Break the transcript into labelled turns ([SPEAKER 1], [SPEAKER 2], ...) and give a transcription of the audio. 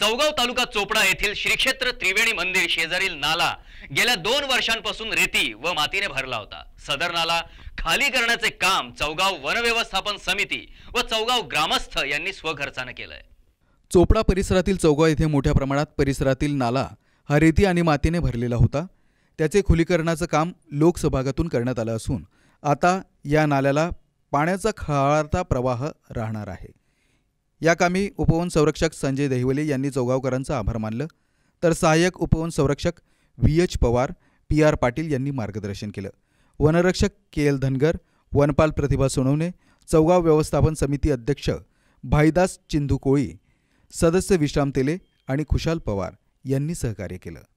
[SPEAKER 1] चौगाव तालुका चोपडा येथील श्रीक्षेत्र त्रिवेणी मंदिर शेजारील नाला गेल्या दोन वर्षांपासून रेती व मातीने भरला होता सदर नाला खाली करण्याचे काम चौगाव वनव्यवस्थापन समिती व चौगाव ग्रामस्थ यांनी स्वखर्चाने केलंय
[SPEAKER 2] चोपडा परिसरातील चौगाव येथे मोठ्या प्रमाणात परिसरातील नाला हा रेती आणि मातीने भरलेला होता त्याचे खुलीकरणाचं काम लोकसभागातून करण्यात आलं असून आता या नाल्याला पाण्याचा खळाळता प्रवाह राहणार आहे या कामी उपवन संरक्षक संजय देहवले यांनी चौगावकरांचं आभार मानलं तर सहाय्यक उपवन संरक्षक V H Pawar P R Patil यांनी मार्गदर्शन केलं वनरक्षक के एल धनगर वनपाल प्रतिभा सोनवणे चौगाव व्यवस्थापन समिती अध्यक्ष भाईदास चिंधू कोळी सदस्य विश्राम तेले आणि खुशाल पवार यांनी सहकार्य केलं